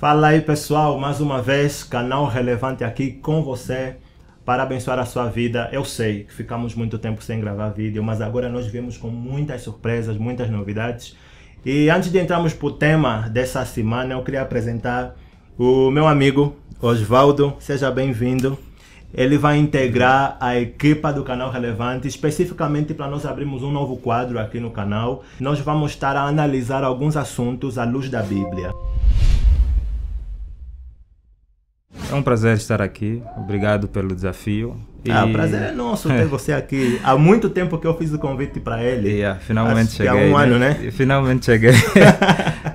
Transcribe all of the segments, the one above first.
Fala aí pessoal, mais uma vez, canal relevante aqui com você para abençoar a sua vida. Eu sei que ficamos muito tempo sem gravar vídeo, mas agora nós viemos com muitas surpresas, muitas novidades. E antes de entrarmos para o tema dessa semana, eu queria apresentar o meu amigo Oswaldo, Seja bem-vindo. Ele vai integrar a equipa do canal Relevante, especificamente para nós abrirmos um novo quadro aqui no canal. Nós vamos estar a analisar alguns assuntos à luz da Bíblia. É um prazer estar aqui. Obrigado pelo desafio. E... Ah, o prazer é nosso ter você aqui. Há muito tempo que eu fiz o convite para ele. Yeah, né? né? finalmente cheguei. Há um ano, né? Finalmente cheguei.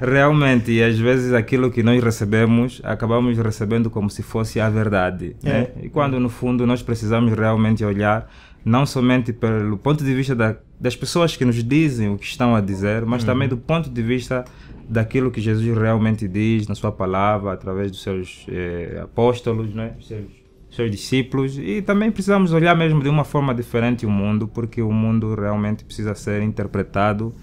Realmente, e às vezes aquilo que nós recebemos, acabamos recebendo como se fosse a verdade. É. Né? E quando, no fundo, nós precisamos realmente olhar não somente pelo ponto de vista da das pessoas que nos dizem o que estão a dizer, mas hum. também do ponto de vista daquilo que Jesus realmente diz na sua palavra, através dos seus eh, apóstolos, né? seus, seus discípulos. E também precisamos olhar mesmo de uma forma diferente o mundo, porque o mundo realmente precisa ser interpretado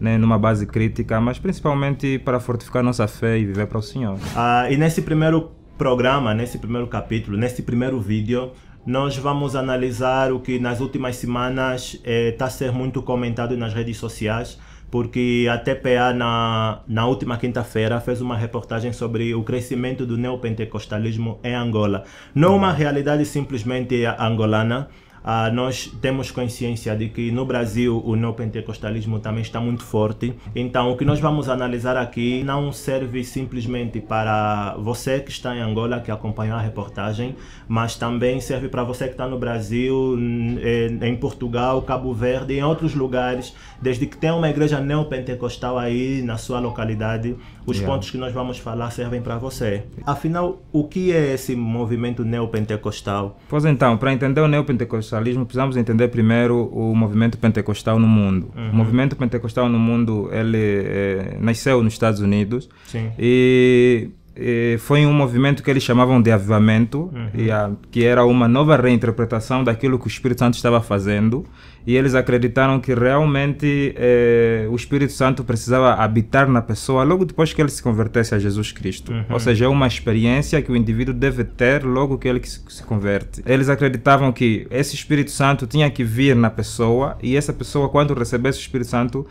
né, numa base crítica, mas principalmente para fortificar nossa fé e viver para o Senhor. Ah, e nesse primeiro programa, nesse primeiro capítulo, nesse primeiro vídeo, nós vamos analisar o que nas últimas semanas está eh, tá a ser muito comentado nas redes sociais, porque a TPA na, na última quinta-feira fez uma reportagem sobre o crescimento do neopentecostalismo em Angola. Não é uma realidade simplesmente angolana, Uh, nós temos consciência de que no Brasil o neopentecostalismo também está muito forte. Então, o que nós vamos analisar aqui não serve simplesmente para você que está em Angola, que acompanhou a reportagem, mas também serve para você que está no Brasil, eh, em Portugal, Cabo Verde, em outros lugares. Desde que tenha uma igreja neopentecostal aí na sua localidade, os yeah. pontos que nós vamos falar servem para você. Afinal, o que é esse movimento neopentecostal? Pois então, para entender o neopentecostal, pentecostalismo, precisamos entender primeiro o movimento pentecostal no mundo. Uhum. O movimento pentecostal no mundo, ele é, nasceu nos Estados Unidos Sim. e eh, foi um movimento que eles chamavam de avivamento, uhum. a, que era uma nova reinterpretação daquilo que o Espírito Santo estava fazendo e eles acreditaram que realmente eh, o Espírito Santo precisava habitar na pessoa logo depois que ele se convertesse a Jesus Cristo. Uhum. Ou seja, é uma experiência que o indivíduo deve ter logo que ele se converte. Eles acreditavam que esse Espírito Santo tinha que vir na pessoa e essa pessoa, quando recebesse o Espírito Santo,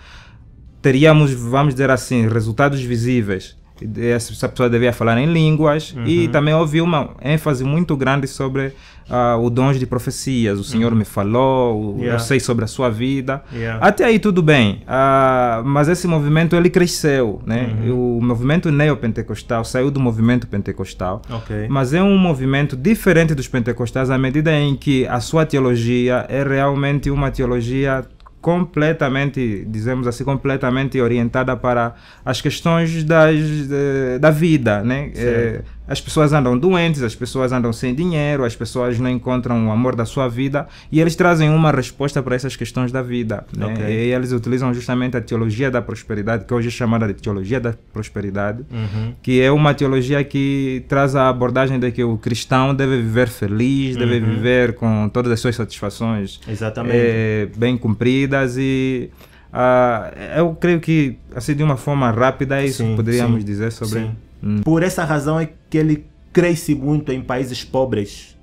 teríamos, vamos dizer assim, resultados visíveis essa pessoa devia falar em línguas uhum. e também houve uma ênfase muito grande sobre ah, o dom de profecias, o Senhor uhum. me falou, o, yeah. eu sei sobre a sua vida. Yeah. Até aí tudo bem, ah, mas esse movimento ele cresceu, né? Uhum. O movimento neopentecostal saiu do movimento pentecostal, okay. mas é um movimento diferente dos pentecostais à medida em que a sua teologia é realmente uma teologia completamente, dizemos assim, completamente orientada para as questões das, eh, da vida, né? É, as pessoas andam doentes, as pessoas andam sem dinheiro, as pessoas não encontram o amor da sua vida e eles trazem uma resposta para essas questões da vida. Né? Okay. E eles utilizam justamente a teologia da prosperidade, que hoje é chamada de teologia da prosperidade, uhum. que é uma teologia que traz a abordagem de que o cristão deve viver feliz, uhum. deve viver com todas as suas satisfações é, bem cumpridas e. Uh, eu creio que, assim, de uma forma rápida, é isso sim, poderíamos sim, dizer sobre. Sim. Hum. Por essa razão é que ele cresce muito em países pobres.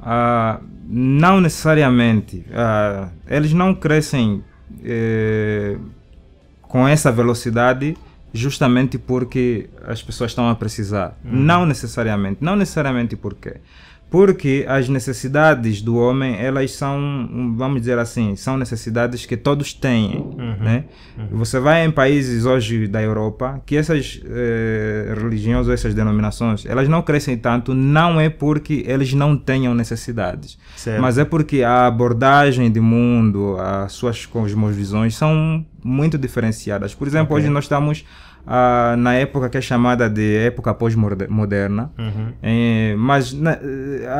Ah, não necessariamente. Ah, eles não crescem eh, com essa velocidade justamente porque as pessoas estão a precisar. Hum. Não necessariamente. Não necessariamente porque. quê? porque as necessidades do homem elas são vamos dizer assim são necessidades que todos têm uhum, né uhum. você vai em países hoje da Europa que essas eh, religiões ou essas denominações elas não crescem tanto não é porque eles não tenham necessidades certo. mas é porque a abordagem de mundo as suas cosmovisões são muito diferenciadas por exemplo okay. hoje nós estamos na época que é chamada de época pós-moderna. Uhum. É, mas na, né,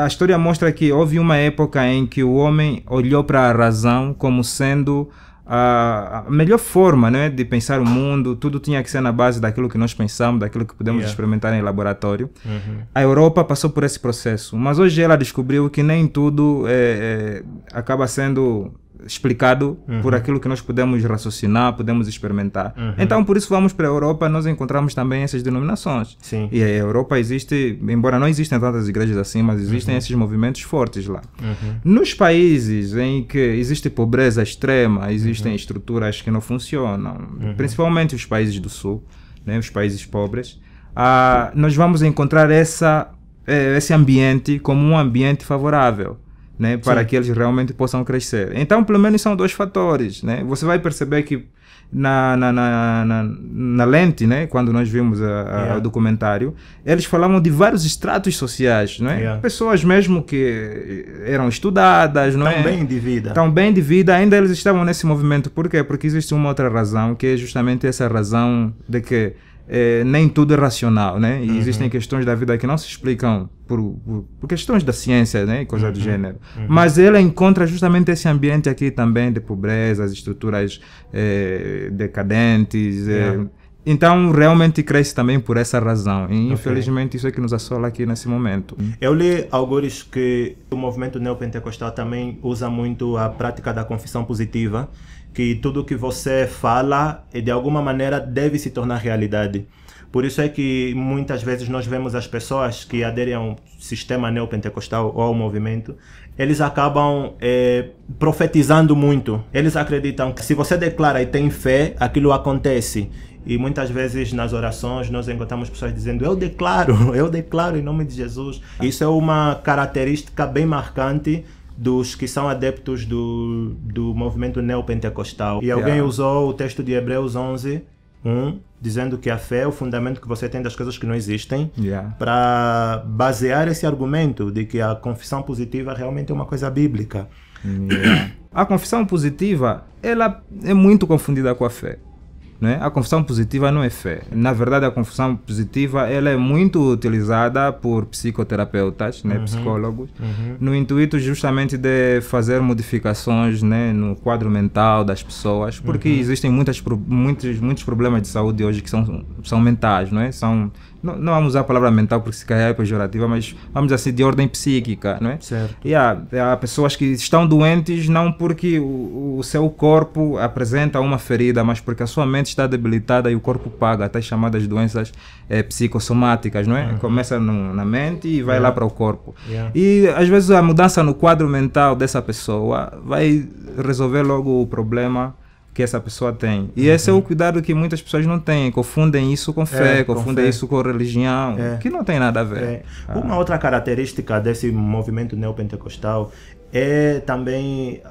a história mostra que houve uma época em que o homem olhou para a razão como sendo a melhor forma né, de pensar o mundo, tudo tinha que ser na base daquilo que nós pensamos, daquilo que podemos yeah. experimentar em laboratório. Uhum. A Europa passou por esse processo, mas hoje ela descobriu que nem tudo é, é, acaba sendo explicado uhum. por aquilo que nós podemos raciocinar, podemos experimentar. Uhum. Então, por isso, vamos para a Europa, nós encontramos também essas denominações. Sim. E a Europa existe, embora não existem tantas igrejas assim, mas existem uhum. esses movimentos fortes lá. Uhum. Nos países em que existe pobreza extrema, existem uhum. estruturas que não funcionam, uhum. principalmente os países do Sul, né, os países pobres, ah, nós vamos encontrar essa, eh, esse ambiente como um ambiente favorável né, para Sim. que eles realmente possam crescer. Então, pelo menos são dois fatores. Né? Você vai perceber que na, na, na, na, na lente, né, quando nós vimos a, a yeah. o documentário, eles falavam de vários estratos sociais, né? Yeah. pessoas mesmo que eram estudadas, não é? tão é? bem de vida, tão bem de vida, ainda eles estavam nesse movimento. Por quê? Porque existe uma outra razão que é justamente essa razão de que é, nem tudo é racional, né? E uhum. existem questões da vida que não se explicam por, por, por questões da ciência, né? E coisa uhum. do gênero. Uhum. Mas ele encontra justamente esse ambiente aqui também de pobreza, as estruturas é, decadentes. É. Então, realmente cresce também por essa razão. E, infelizmente, isso é que nos assola aqui nesse momento. Eu li alguns que o movimento neopentecostal também usa muito a prática da confissão positiva que tudo que você fala eh, de alguma maneira deve se tornar realidade. Por isso é que muitas vezes nós vemos as pessoas que aderem ao sistema neopentecostal ou ao movimento, eles acabam é, profetizando muito. Eles acreditam que se você declara e tem fé, aquilo acontece. E muitas vezes nas orações nós encontramos pessoas dizendo: Eu declaro, eu declaro em nome de Jesus. Isso é uma característica bem marcante dos que são adeptos do, do movimento neopentecostal. E alguém yeah. usou o texto de Hebreus 11, 1, dizendo que a fé é o fundamento que você tem das coisas que não existem, yeah. para basear esse argumento de que a confissão positiva realmente é uma coisa bíblica. Yeah. A confissão positiva ela é muito confundida com a fé. Né? A confissão positiva não é fé. Na verdade, a confissão positiva ela é muito utilizada por psicoterapeutas, né? Uhum. psicólogos, uhum. no intuito justamente de fazer modificações né? no quadro mental das pessoas, porque uhum. existem muitas, muitos, muitos problemas de saúde hoje que são, são mentais, não é? são não, não, vamos usar a palavra mental porque se calhar é pejorativa, mas vamos assim, de ordem psíquica, não é? Certo. E há, há pessoas que estão doentes não porque o, o, seu corpo apresenta uma ferida, mas porque a sua mente está debilitada e o corpo paga, até chamadas doenças é, psicossomáticas, não é? Uhum. Começa no, na mente e vai yeah. lá para o corpo. Yeah. E às vezes a mudança no quadro mental dessa pessoa vai resolver logo o problema que essa pessoa tem. E uhum. esse é o uhum. cuidado que muitas pessoas não têm, confundem isso com é, fé, é, confundem com isso com religião, é. que não tem nada a ver. É. Ah. Uma outra característica desse movimento neopentecostal é também,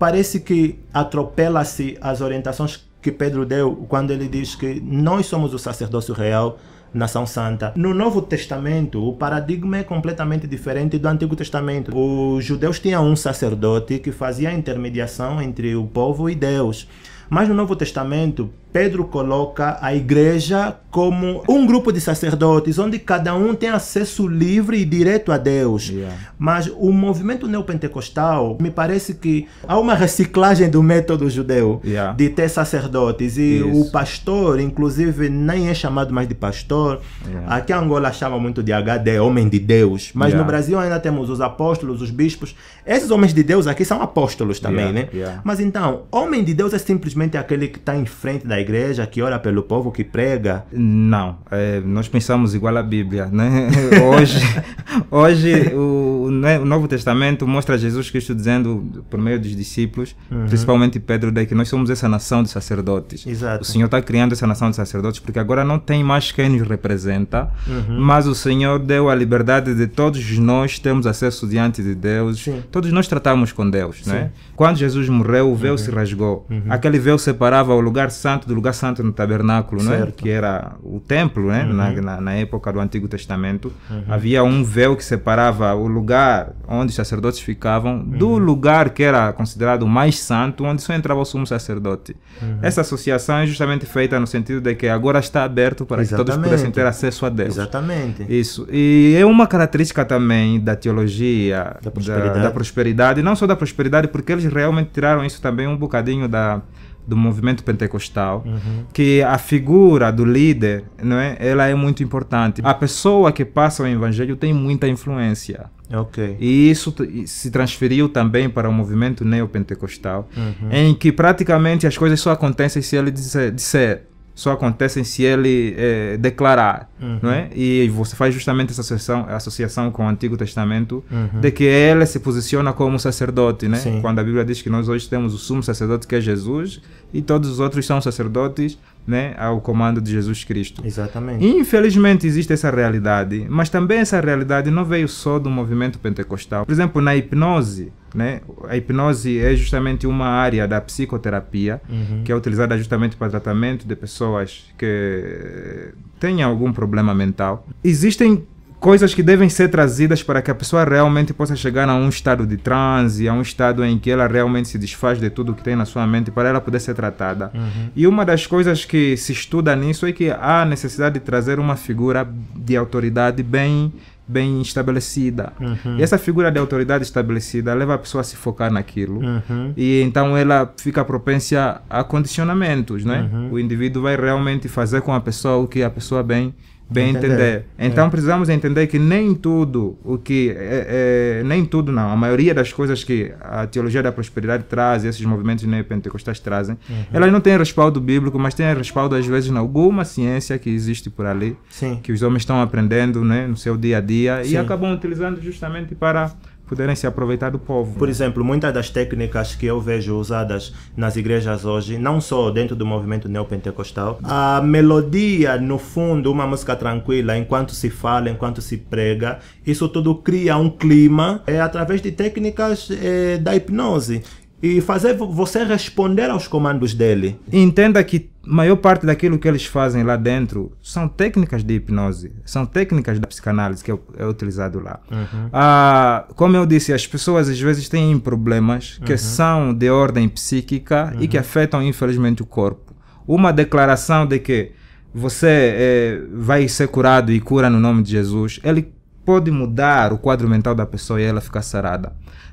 parece que atropela-se as orientações que Pedro deu quando ele diz que nós somos o sacerdócio real, nação santa. No Novo Testamento, o paradigma é completamente diferente do Antigo Testamento. Os judeus tinham um sacerdote que fazia a intermediação entre o povo e Deus. Mas no Novo Testamento, Pedro coloca a igreja como um grupo de sacerdotes, onde cada um tem acesso livre e direto a Deus. Yeah. Mas o movimento neopentecostal, me parece que há uma reciclagem do método judeu yeah. de ter sacerdotes. E Isso. o pastor, inclusive, nem é chamado mais de pastor. Yeah. Aqui a Angola chama muito de HD, homem de Deus. Mas no Brasil ainda temos os apóstolos, os bispos. Esses homens de Deus aqui são apóstolos também, né? Mas então, homem de Deus é simplesmente aquele que está em frente da igreja que ora pelo povo que prega? Não, é, nós pensamos igual à Bíblia, né? Hoje, hoje o, né, o, Novo Testamento mostra Jesus Cristo dizendo por meio dos discípulos, uhum. principalmente Pedro, daí que nós somos essa nação de sacerdotes. Exato. O Senhor está criando essa nação de sacerdotes porque agora não tem mais quem nos representa, uhum. mas o Senhor deu a liberdade de todos nós termos acesso diante de Deus. Sim. Todos nós tratamos com Deus, né? Sim. né? Quando Jesus morreu, o véu uhum. se rasgou. Uhum. Aquele véu separava o lugar santo do lugar santo no tabernáculo, né, que era o templo, né? Uhum. Na, na, na, época do Antigo Testamento, uhum. havia um véu que separava o lugar onde os sacerdotes ficavam uhum. do lugar que era considerado mais santo, onde só entrava o sumo sacerdote. Uhum. Essa associação é justamente feita no sentido de que agora está aberto para Exatamente. que todos pudessem ter acesso a Deus. Exatamente. Isso. E é uma característica também da teologia da prosperidade, da, da prosperidade não só da prosperidade, porque eles realmente tiraram isso também um bocadinho da do movimento pentecostal, uhum. que a figura do líder, não é? Ela é muito importante. A pessoa que passa o evangelho tem muita influência. Ok. E isso se transferiu também para o movimento neopentecostal, uhum. em que praticamente as coisas só acontecem se ele disser, disser só acontecem se ele é, declarar, uhum. não é? E você faz justamente essa associação, associação com o Antigo Testamento, uhum. de que ele se posiciona como sacerdote, né? Sim. Quando a Bíblia diz que nós hoje temos o sumo sacerdote que é Jesus e todos os outros são sacerdotes né, ao comando de Jesus Cristo. Exatamente. Infelizmente existe essa realidade, mas também essa realidade não veio só do movimento pentecostal. Por exemplo, na hipnose, né, a hipnose é justamente uma área da psicoterapia uhum. que é utilizada justamente para tratamento de pessoas que têm algum problema mental. Existem coisas que devem ser trazidas para que a pessoa realmente possa chegar a um estado de transe, a um estado em que ela realmente se desfaz de tudo que tem na sua mente para ela poder ser tratada. Uhum. E uma das coisas que se estuda nisso é que há necessidade de trazer uma figura de autoridade bem bem estabelecida. Uhum. E essa figura de autoridade estabelecida leva a pessoa a se focar naquilo. Uhum. E então ela fica propensa a condicionamentos, né? Uhum. O indivíduo vai realmente fazer com a pessoa o que a pessoa bem bem entender. entender. É. Então é. precisamos entender que nem tudo o que é, é, nem tudo não, a maioria das coisas que a teologia da prosperidade traz, esses movimentos neopentecostais trazem, uhum. elas não têm respaldo bíblico, mas têm respaldo às vezes em alguma ciência que existe por ali, Sim. que os homens estão aprendendo, né, no seu dia a dia Sim. e acabam utilizando justamente para puderem se aproveitar do povo. Por né? exemplo, muitas das técnicas que eu vejo usadas nas igrejas hoje, não só dentro do movimento neopentecostal, a melodia, no fundo, uma música tranquila, enquanto se fala, enquanto se prega, isso tudo cria um clima é através de técnicas é, da hipnose e fazer você responder aos comandos dele. Entenda que a maior parte daquilo que eles fazem lá dentro são técnicas de hipnose, são técnicas da psicanálise que é, é utilizado lá. Uhum. Ah, como eu disse, as pessoas às vezes têm problemas que uhum. são de ordem psíquica uhum. e que uhum. afetam infelizmente o corpo. Uma declaração de que você é, vai ser curado e cura no nome de Jesus, ele pode mudar o quadro mental da pessoa e ela ficar sarada.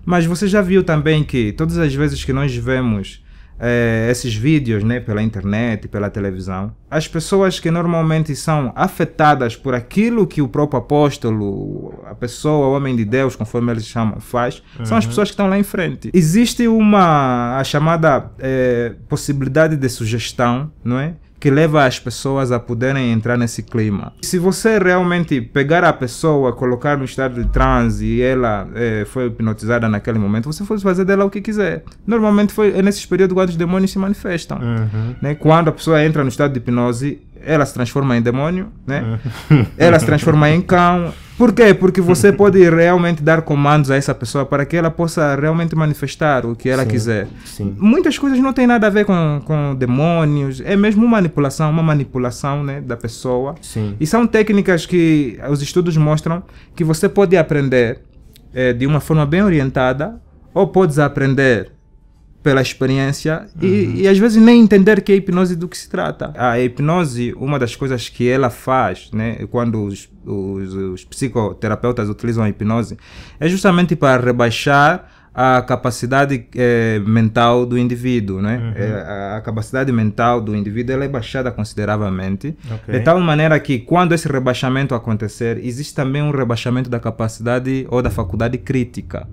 Mas você já viu também que todas as vezes que nós vemos é, esses vídeos né, pela internet, pela televisão, as pessoas que normalmente são afetadas por aquilo que o próprio apóstolo, a pessoa, o homem de Deus, conforme eles chamam, faz, uhum. são as uhum. pessoas que estão lá em frente. Existe uma a chamada é, possibilidade de sugestão, não é? que leva as pessoas a poderem entrar nesse clima. Se você realmente pegar a pessoa, colocar no estado de transe e ela é, foi hipnotizada naquele momento, você pode fazer dela o que quiser. Normalmente foi, é nesses períodos quando os demônios se manifestam. Uhum. Né? Quando a pessoa entra no estado de hipnose, ela se transforma em demônio, né? É. ela se transforma em cão. Por quê? Porque você pode realmente dar comandos a essa pessoa para que ela possa realmente manifestar o que ela sim, quiser. Sim. Muitas coisas não têm nada a ver com, com demônios, é mesmo uma manipulação, uma manipulação né, da pessoa. Sim. E são técnicas que os estudos mostram que você pode aprender é, de uma forma bem orientada ou podes aprender pela experiência uhum. e, às vezes nem entender que é hipnose do que se trata. A hipnose, uma das coisas que ela faz, né, quando os, os, os psicoterapeutas utilizam a hipnose, é justamente para rebaixar a capacidade é, mental do indivíduo, né? Uhum. É, a capacidade mental do indivíduo ela é baixada consideravelmente, okay. de tal maneira que quando esse rebaixamento acontecer, existe também um rebaixamento da capacidade ou da faculdade crítica.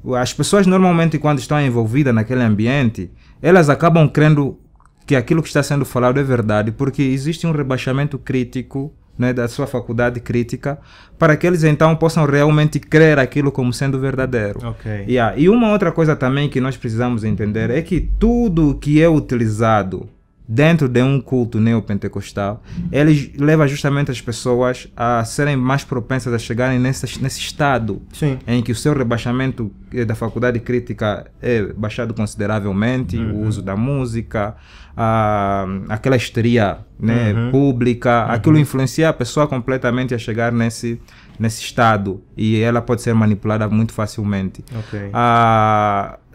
Uhum. As pessoas normalmente quando estão envolvidas naquele ambiente, elas acabam crendo que aquilo que está sendo falado é verdade, porque existe um rebaixamento crítico né, da sua faculdade crítica, para que eles então possam realmente crer aquilo como sendo verdadeiro. Okay. Yeah. E uma outra coisa também que nós precisamos entender é que tudo que é utilizado dentro de um culto neopentecostal, ele leva justamente as pessoas a serem mais propensas a chegarem nesse, nesse estado Sim. em que o seu rebaixamento é, da faculdade crítica é baixado consideravelmente uhum. o uso da música, a, aquela histeria né, uhum. pública, uhum. aquilo influencia a pessoa completamente a chegar nesse, nesse estado e ela pode ser manipulada muito facilmente. Okay.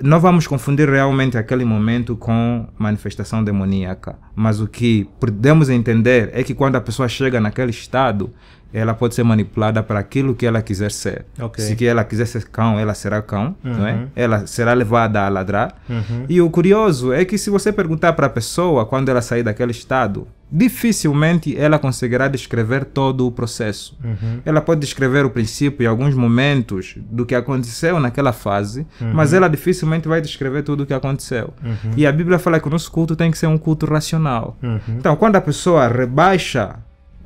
não vamos confundir realmente aquele momento com manifestação demoníaca, mas o que podemos entender é que quando a pessoa chega naquele estado, ela pode ser manipulada para aquilo que ela quiser ser. Okay. Se que ela quiser ser cão, ela será cão, uhum. não é? Uhum. Ela será levada a ladrar. Uhum. E o curioso é que se você perguntar para a pessoa quando ela sair daquele estado, dificilmente ela conseguirá descrever todo o processo. Uhum. Ela pode descrever o princípio e alguns momentos do que aconteceu naquela fase, uhum. mas ela dificilmente vai descrever tudo o que aconteceu. Uhum. E a Bíblia fala que o nosso culto tem que ser um culto racional. Então, quando a pessoa rebaixa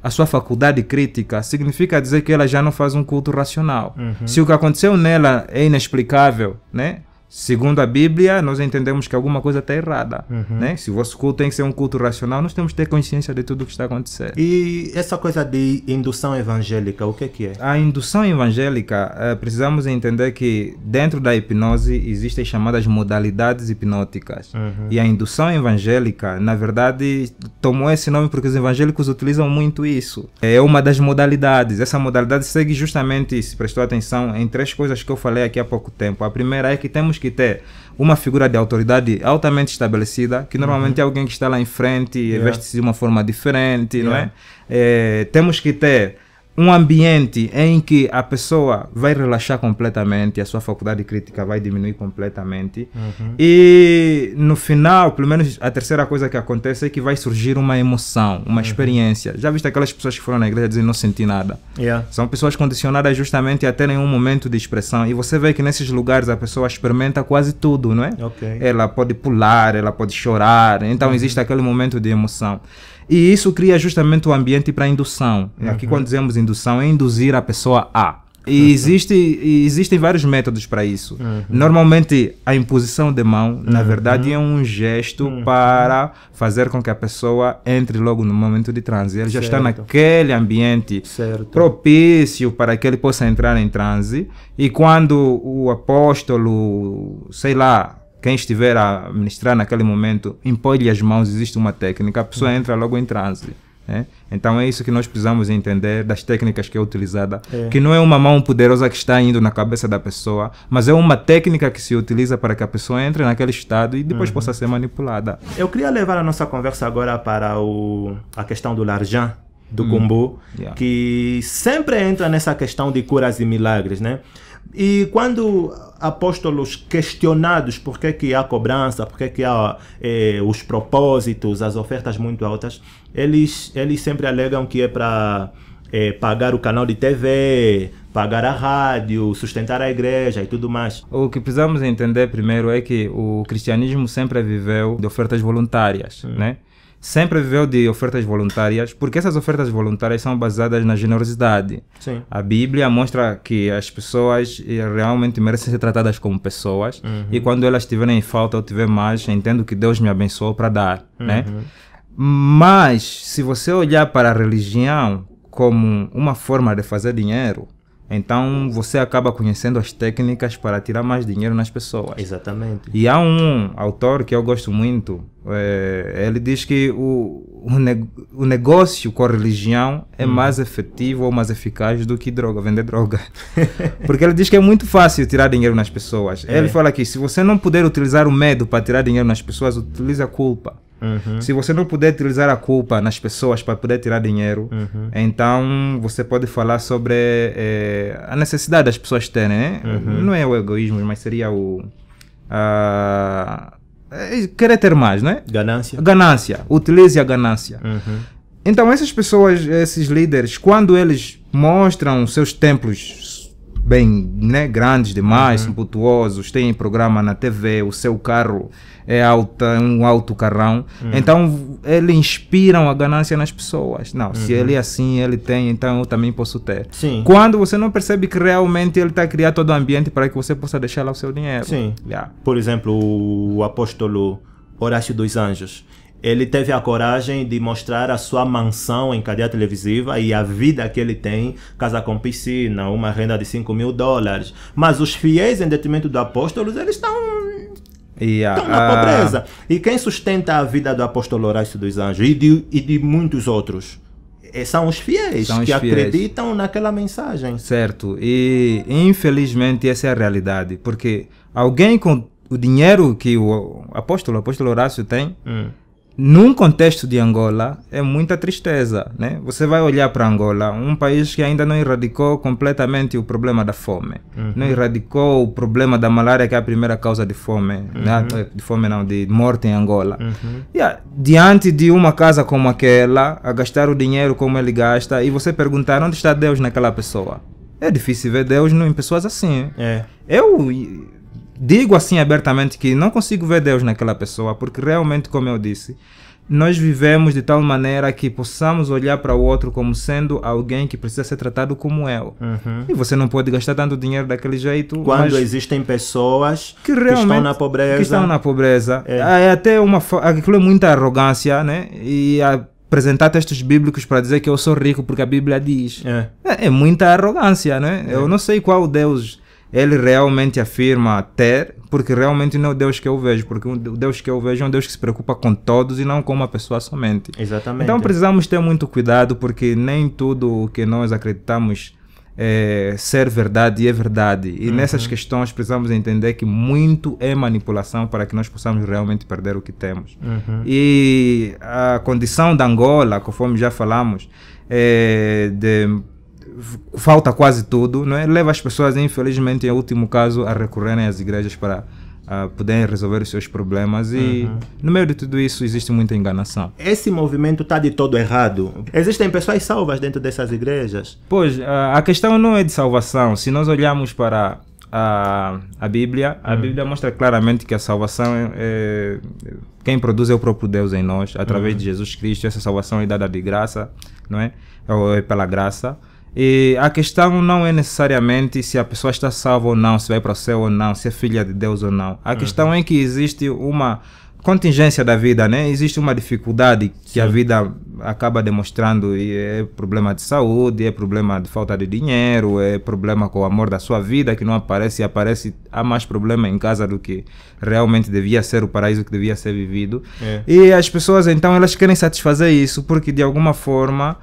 a sua faculdade crítica, significa dizer que ela já não faz um culto racional. Uhum. Se o que aconteceu nela é inexplicável, né? segundo a Bíblia, nós entendemos que alguma coisa está errada. Uhum. Né? Se o vosso culto tem que ser um culto racional, nós temos que ter consciência de tudo o que está acontecendo. E essa coisa de indução evangélica, o que é, é? A indução evangélica, eh, precisamos entender que dentro da hipnose existem chamadas modalidades hipnóticas. Uhum. E a indução evangélica, na verdade, tomou esse nome porque os evangélicos utilizam muito isso. É uma das modalidades. Essa modalidade segue justamente, se prestou atenção, em três coisas que eu falei aqui há pouco tempo. A primeira é que temos que ter uma figura de autoridade altamente estabelecida, que normalmente é uhum. é alguém que está lá em frente, yeah. veste-se de uma forma diferente, yeah. não é? é? Temos que ter um ambiente em que a pessoa vai relaxar completamente, a sua faculdade crítica vai diminuir completamente. Uhum. E no final, pelo menos a terceira coisa que acontece é que vai surgir uma emoção, uma uhum. experiência. Já viste aquelas pessoas que foram na igreja dizendo não senti nada? Yeah. São pessoas condicionadas justamente a terem um momento de expressão. E você vê que nesses lugares a pessoa experimenta quase tudo, não é? Okay. Ela pode pular, ela pode chorar. Então uhum. existe aquele momento de emoção. E isso cria justamente o ambiente para indução. Né? Uhum. Aqui, quando dizemos indução, é induzir a pessoa a. E uhum. existe, existem vários métodos para isso. Uhum. Normalmente, a imposição de mão, na uhum. verdade, é um gesto uhum. para fazer com que a pessoa entre logo no momento de transe. Ele já está naquele ambiente certo. propício para que ele possa entrar em transe. E quando o apóstolo, sei lá, quem estiver a ministrar naquele momento impõe-lhe as mãos, existe uma técnica, a pessoa entra logo em transe. Né? Então é isso que nós precisamos entender das técnicas que é utilizada, é. que não é uma mão poderosa que está indo na cabeça da pessoa, mas é uma técnica que se utiliza para que a pessoa entre naquele estado e depois uhum. possa ser manipulada. Eu queria levar a nossa conversa agora para o, a questão do Larjan, do hum. Gumbu, yeah. que sempre entra nessa questão de curas e milagres, né? E quando apóstolos questionados por que, que há cobrança, por que, que há eh, os propósitos, as ofertas muito altas, eles, eles sempre alegam que é para eh, pagar o canal de TV, pagar a rádio, sustentar a igreja e tudo mais. O que precisamos entender primeiro é que o cristianismo sempre viveu de ofertas voluntárias, hum. né? sempre viveu de ofertas voluntárias, porque essas ofertas voluntárias são baseadas na generosidade. Sim. A Bíblia mostra que as pessoas eh, realmente merecem ser tratadas como pessoas, uhum. e quando elas tiverem falta ou tiver mais, entendo que Deus me abençoou para dar, né? uhum. né? Mas se você olhar para a religião como uma forma de fazer dinheiro, então você acaba conhecendo as técnicas para tirar mais dinheiro nas pessoas. Exatamente. E há um autor que eu gosto muito, é, ele diz que o, o, o, negócio com a religião é hum. mais efetivo ou mais eficaz do que droga, vender droga. Porque ele diz que é muito fácil tirar dinheiro nas pessoas. É. Ele fala que se você não puder utilizar o medo para tirar dinheiro nas pessoas, utilize a culpa. Uhum. Se você não puder utilizar a culpa nas pessoas para poder tirar dinheiro, uhum. então você pode falar sobre é, a necessidade das pessoas terem, né? Uhum. Não é o egoísmo, mas seria o. A, é querer ter mais, né? Ganância. Ganância. Utilize a ganância. Uhum. Então, essas pessoas, esses líderes, quando eles mostram seus templos bem né, grandes demais, uhum. impetuosos, têm programa na TV, o seu carro é alta, um alto carrão. Uhum. Então, eles inspiram a ganância nas pessoas. Não, uhum. se ele é assim, ele tem, então eu também posso ter. Sim. Quando você não percebe que realmente ele está criando todo o ambiente para que você possa deixar lá o seu dinheiro. Sim. Yeah. Por exemplo, o apóstolo Horácio dos Anjos ele teve a coragem de mostrar a sua mansão em cadeia televisiva e a vida que ele tem, casa com piscina, uma renda de 5 mil dólares. Mas os fiéis, em detrimento do apóstolos, eles estão Yeah. na pobreza. E quem sustenta a vida do apóstolo Horácio dos Anjos e de, e de muitos outros? Eh, são os fiéis São os que fiéis. acreditam naquela mensagem. Certo. E infelizmente essa é a realidade. Porque alguém com o dinheiro que o apóstolo, o apóstolo Horácio tem. Hum num contexto de Angola, é muita tristeza. Né? Você vai olhar para Angola, um país que ainda não erradicou completamente o problema da fome, uhum. não erradicou o problema da malária, que é a primeira causa de fome, né? uhum. né? de fome não, de morte em Angola. Uhum. Yeah, diante de uma casa como aquela, a gastar o dinheiro como ele gasta, e você perguntar onde está Deus naquela pessoa. É difícil ver Deus em pessoas assim. É. Eu digo assim abertamente que não consigo ver Deus naquela pessoa, porque realmente, como eu disse, nós vivemos de tal maneira que possamos olhar para o outro como sendo alguém que precisa ser tratado como eu. Uhum. E você não pode gastar tanto dinheiro daquele jeito. Quando existem pessoas que, que, estão na pobreza. Que estão na pobreza. É. Ah, é até uma. Aquilo é muita arrogância, né? E a apresentar textos bíblicos para dizer que eu sou rico porque a Bíblia diz. É, é, é muita arrogância, né? É. Eu não sei qual Deus ele realmente afirma ter, porque realmente não é o Deus que eu vejo, porque o Deus que eu vejo é um Deus que se preocupa com todos e não com uma pessoa somente. Exatamente. Então precisamos ter muito cuidado, porque nem tudo o que nós acreditamos é, ser verdade é verdade. E uhum. nessas questões precisamos entender que muito é manipulação para que nós possamos realmente perder o que temos. Uhum. E a condição da Angola, conforme já falamos, é de falta quase tudo, não é? leva as pessoas, infelizmente, em último caso, a recorrerem às igrejas para uh, poderem resolver os seus problemas e uhum. no meio de tudo isso existe muita enganação. Esse movimento está de todo errado. Existem pessoas salvas dentro dessas igrejas? Pois, uh, a questão não é de salvação. Se nós olharmos para a, a Bíblia, a uhum. Bíblia mostra claramente que a salvação é, é, quem produz é o próprio Deus em nós, através uhum. de Jesus Cristo. Essa salvação é dada de graça, não é? Ou é pela graça. E a questão não é necessariamente se a pessoa está salva ou não, se vai para o céu ou não, se é filha de Deus ou não. A uhum. questão é que existe uma contingência da vida, né? Existe uma dificuldade que Sim. a vida acaba demonstrando e é problema de saúde, é problema de falta de dinheiro, é problema com o amor da sua vida que não aparece e aparece há mais problema em casa do que realmente devia ser o paraíso que devia ser vivido. É. E as pessoas então elas querem satisfazer isso porque de alguma forma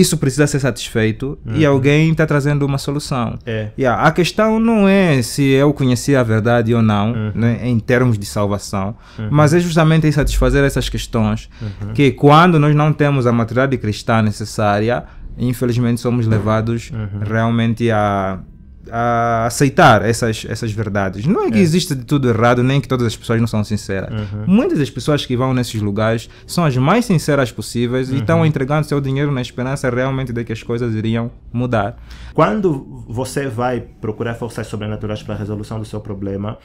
isso precisa ser satisfeito uhum. e alguém está trazendo uma solução. É. Yeah, a questão não é se eu conhecia a verdade ou não, uhum. né, em termos de salvação, uhum. mas é justamente satisfazer essas questões uhum. que quando nós não temos a maturidade cristã necessária, infelizmente somos levados uhum. realmente a a aceitar essas, essas verdades. Não é que é. existe de tudo errado, nem que todas as pessoas não são sinceras. Uhum. Muitas das pessoas que vão nesses lugares são as mais sinceras possíveis uhum. e estão uhum. entregando seu dinheiro na esperança realmente de que as coisas iriam mudar. Quando você vai procurar forças sobrenaturais para a resolução do seu problema,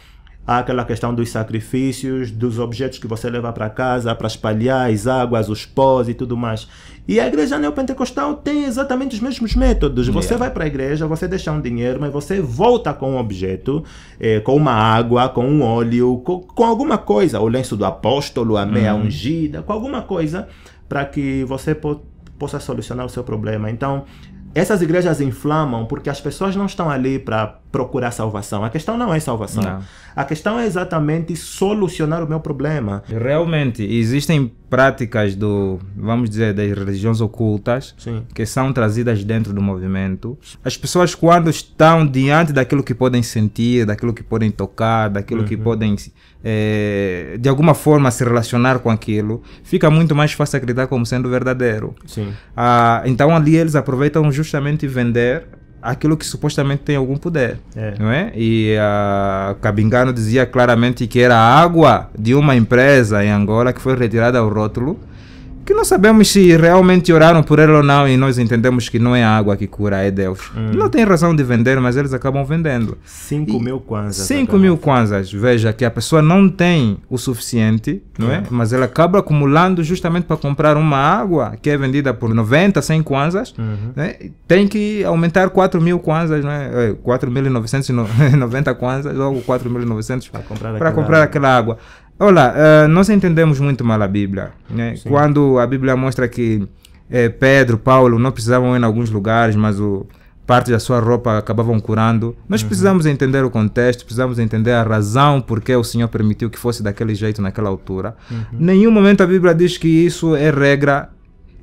Há aquela questão dos sacrifícios, dos objetos que você leva para casa para espalhar as águas, os pós e tudo mais. E a igreja neopentecostal tem exatamente os mesmos métodos. Yeah. Você vai para a igreja, você deixa um dinheiro, mas você volta com um objeto, eh, com uma água, com um óleo, com, com, alguma coisa, o lenço do apóstolo, a meia uhum. ungida, com alguma coisa para que você po possa solucionar o seu problema. Então, essas igrejas inflamam porque as pessoas não estão ali para procurar salvação. A questão não é salvação. Não. A questão é exatamente solucionar o meu problema. Realmente, existem práticas do, vamos dizer, das religiões ocultas Sim. que são trazidas dentro do movimento. As pessoas quando estão diante daquilo que podem sentir, daquilo que podem tocar, daquilo uhum. que podem é, de alguma forma se relacionar com aquilo, fica muito mais fácil acreditar como sendo verdadeiro. Ah, então ali eles aproveitam justamente vender aquilo que supostamente tem algum poder, é. não é? E a ah, Cabingano dizia claramente que era água de uma empresa em Angola que foi retirada ao rótulo que não sabemos se realmente oraram por ele ou não e nós entendemos que não é água que cura, é Deus. Hum. Não tem razão de vender, mas eles acabam vendendo. 5 mil kwanzas. 5 mil kwanzas. Veja que a pessoa não tem o suficiente, não é? é? Mas ela acaba acumulando justamente para comprar uma água que é vendida por 90, 100 kwanzas. Uhum. Né? Tem que aumentar 4 mil kwanzas, não é? 4.990 é, kwanzas ou 4.900 para comprar, pra comprar aquela água. Olá, uh, eh, nós entendemos muito mal a Bíblia. Né? Quando a Bíblia mostra que eh, Pedro, Paulo não precisavam ir em alguns lugares, mas o, parte da sua roupa acabavam curando. Nós uhum. precisamos entender o contexto, precisamos entender a razão por que o Senhor permitiu que fosse daquele jeito naquela altura. Uhum. Nenhum momento a Bíblia diz que isso é regra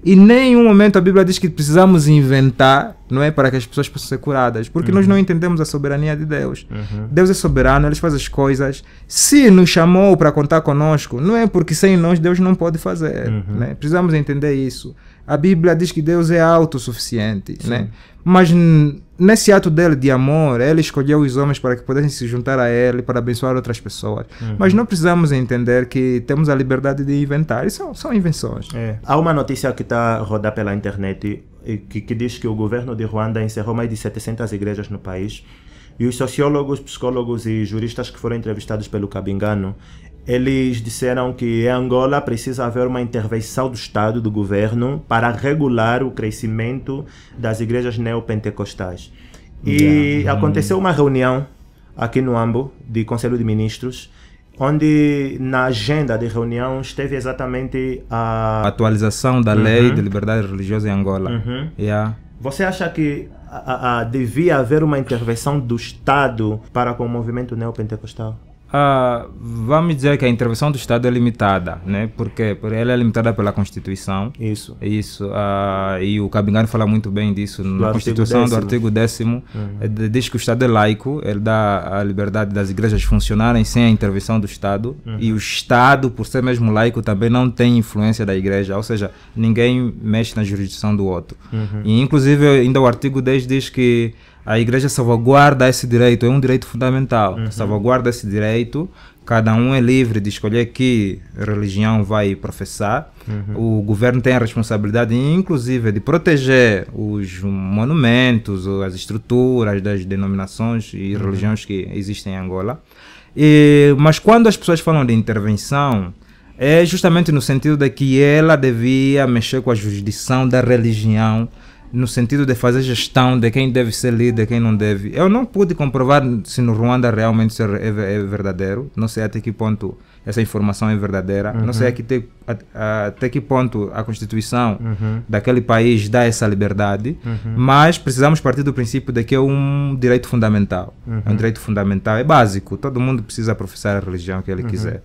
e em nenhum momento a Bíblia diz que precisamos inventar, não é, para que as pessoas possam ser curadas, porque uhum. nós não entendemos a soberania de Deus. Uhum. Deus é soberano, ele faz as coisas. Se nos chamou para contar conosco, não é porque sem nós Deus não pode fazer, uhum. né? Precisamos entender isso. A Bíblia diz que Deus é autossuficiente, Sim. né? Mas nesse ato dela de amor, ela escolheu os homens para que pudessem se juntar a ela para abençoar outras pessoas. Uhum. Mas não precisamos entender que temos a liberdade de inventar. Isso são, são invenções. É. Há uma notícia que está a rodar pela internet que, que diz que o governo de Ruanda encerrou mais de 700 igrejas no país. E os sociólogos, psicólogos e juristas que foram entrevistados pelo Cabingano eles disseram que em Angola precisa haver uma intervenção do Estado, do governo, para regular o crescimento das igrejas neopentecostais. E yeah. aconteceu uma reunião aqui no AMBO, de Conselho de Ministros, onde na agenda de reunião esteve exatamente a. Atualização da uhum. lei de liberdade religiosa em Angola. Uhum. Yeah. Você acha que a, a, devia haver uma intervenção do Estado para com o movimento neopentecostal? Uh, vamos dizer que a intervenção do Estado é limitada, né? Porque ela é limitada pela Constituição. Isso. Isso. Ah, e o Cabingano fala muito bem disso. Do na Constituição décimo. do artigo 10 uhum. É, diz que o Estado é laico, ele dá a liberdade das igrejas funcionarem sem a intervenção do Estado. Uhum. E o Estado, por ser mesmo laico, também não tem influência da igreja. Ou seja, ninguém mexe na jurisdição do outro. Uhum. E, inclusive, ainda o artigo 10 diz que a igreja salvaguarda esse direito, é um direito fundamental. Uhum. Salvaguarda esse direito, cada um é livre de escolher que religião vai professar. Uhum. O governo tem a responsabilidade, inclusive, de proteger os monumentos, as estruturas das denominações e uhum. religiões que existem em Angola. E, mas quando as pessoas falam de intervenção, é justamente no sentido de que ela devia mexer com a jurisdição da religião no sentido de fazer gestão de quem deve ser líder, quem não deve. Eu não pude comprovar se no Ruanda realmente isso é, é, é verdadeiro, não sei até que ponto essa informação é verdadeira. Uhum. Não sei até, uhum. até que ponto a Constituição uhum. daquele país dá essa liberdade, uhum. mas precisamos partir do princípio de que é um direito fundamental. É um uhum. direito fundamental, é básico. Todo mundo precisa professar a religião que ele uhum. quiser.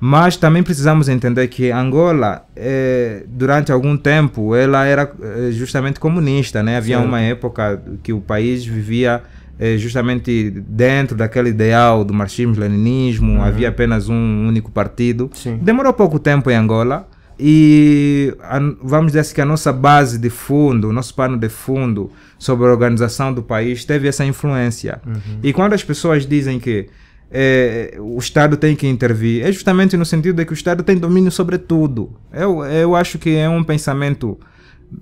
Mas também precisamos entender que Angola, é, durante algum tempo, ela era eh, justamente comunista. Né? Havia Sim. uma época que o país vivia é, justamente dentro daquele ideal do marxismo-leninismo, uhum. havia apenas um único partido. Sim. Demorou pouco tempo em Angola e a, vamos dizer assim que a nossa base de fundo, o nosso pano de fundo sobre a organização do país teve essa influência. Uhum. E quando as pessoas dizem que é, o Estado tem que intervir, é justamente no sentido de que o Estado tem domínio sobre tudo. Eu, eu acho que é um pensamento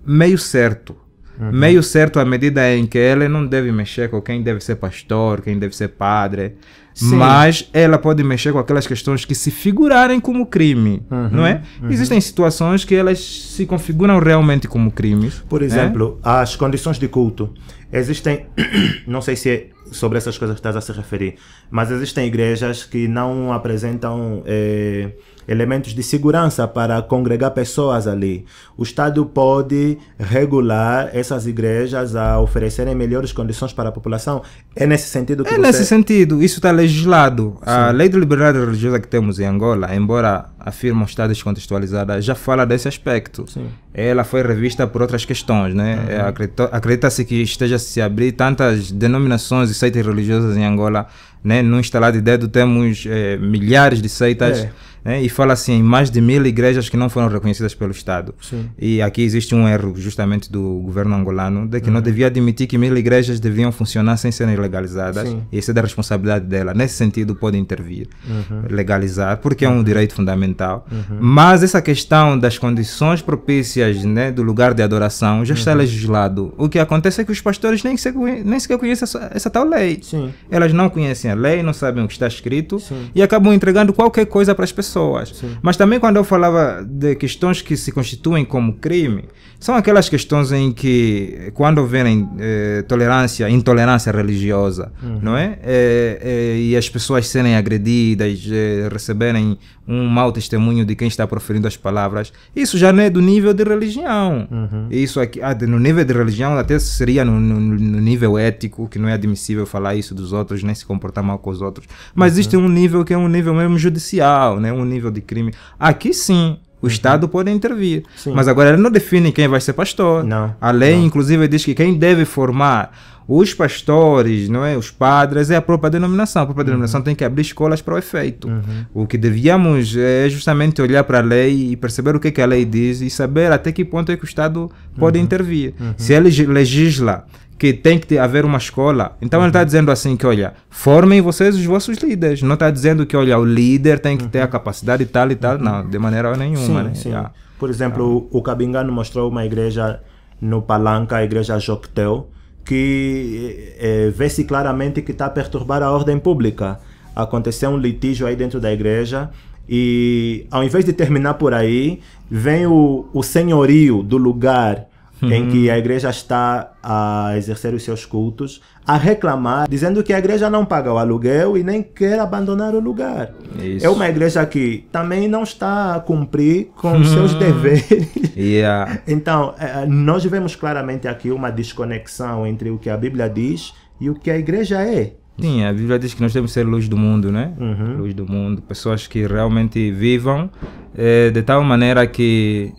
meio certo uhum. meio certo à medida em que ela não deve mexer com quem deve ser pastor, quem deve ser padre. Sim. Mas ela pode mexer com aquelas questões que se figurarem como crime, uhum, não é? Uhum. Existem situações que elas se configuram realmente como crimes. Por né? exemplo, é? as condições de culto. Existem, não sei se é sobre essas coisas que estás a se referir, mas existem igrejas que não apresentam. Eh, elementos de segurança para congregar pessoas ali. O Estado pode regular essas igrejas a oferecerem melhores condições para a população. É nesse sentido que É você... nesse sentido, isso está legislado. Sim. A lei de liberdade religiosa que temos em Angola, embora a firma está descontextualizada, já fala desse aspecto. Sim. Ela foi revista por outras questões, né? Uhum. É, acredita-se que esteja se abrir tantas denominações e seitas religiosas em Angola, né? Num instalar de dedo temos eh, milhares de seitas. É né? e fala assim: mais de mil igrejas que não foram reconhecidas pelo Estado. Sim. E aqui existe um erro, justamente, do governo angolano, de que uhum. não devia admitir que mil igrejas deviam funcionar sem serem legalizadas. Sim. E isso é da responsabilidade dela. Nesse sentido, pode intervir, uhum. legalizar, porque é um uhum. direito fundamental. Uhum. Mas essa questão das condições propícias né, do lugar de adoração já está uhum. legislado. O que acontece é que os pastores nem sequer, nem sequer conhecem essa, essa tal lei. Sim. Elas não conhecem a lei, não sabem o que está escrito Sim. e acabam entregando qualquer coisa para as pessoas pessoas. Sim. Mas também quando eu falava de questões que se constituem como crime, são aquelas questões em que, quando houverem eh, tolerância, intolerância religiosa, uhum. não é? Eh, eh, e as pessoas serem agredidas, eh, receberem um mau testemunho de quem está proferindo as palavras, isso já não é do nível de religião. Uhum. Isso aqui, ah, no nível de religião, até seria no, no, no, nível ético, que não é admissível falar isso dos outros, nem se comportar mal com os outros. Mas uhum. existe um nível que é um nível mesmo judicial, né? Um o nível de crime. Aqui sim, o uhum. Estado pode intervir. Sim. Mas agora ele não define quem vai ser pastor. Não, a lei, não. inclusive, diz que quem deve formar os pastores, não é? os padres, é a própria denominação. A própria uhum. denominação tem que abrir escolas para o efeito. Uhum. O que devíamos é, é justamente olhar para a lei e perceber o que, que a lei diz e saber até que ponto é que o Estado pode uhum. intervir. Uhum. Se ele legisla que tem que haver uma escola. Então tá uhum. ele está dizendo assim que, olha, formem vocês os vossos líderes. Não está dizendo que, olha, o líder tem que ter a uhum. capacidade tal e tal. Não, de maneira nenhuma. Sim, né? sim. Por exemplo, o Cabingano mostrou uma igreja no Palanca, a igreja Joctel, que é, eh, eh, vê-se claramente que está a perturbar a ordem pública. Aconteceu um litígio aí dentro da igreja e, ao invés de terminar por aí, vem o, o senhorio do lugar uhum. em que a igreja está a exercer os seus cultos, a reclamar, dizendo que a igreja não paga o aluguel e nem quer abandonar o lugar. Isso. É uma igreja que também não está a cumprir com os seus uhum. deveres. Yeah. Então, eh, eh, nós vemos claramente aqui uma desconexão entre o que a Bíblia diz e o que a igreja é. Sim, a Bíblia diz que nós temos que ser luz do mundo, né? Uhum. Luz do mundo. Pessoas que realmente vivam eh, de tal maneira que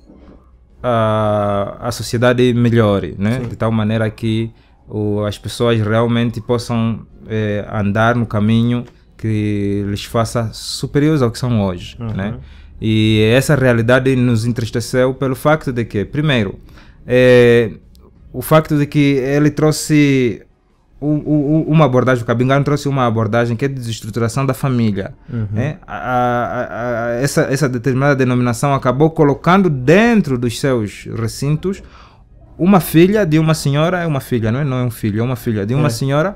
a, a sociedade melhore, né? de tal maneira que o, as pessoas realmente possam é, andar no caminho que lhes faça superiores ao que são hoje. Uhum. Né? E essa realidade nos entristeceu pelo facto de que, primeiro, é, o facto de que ele trouxe uma abordagem, o Cabingano trouxe uma abordagem que é de desestruturação da família. Uhum. Né? A, a, a, essa, essa determinada denominação acabou colocando dentro dos seus recintos uma filha de uma senhora, é uma filha, não é, não é um filho, é uma filha de uma é. senhora,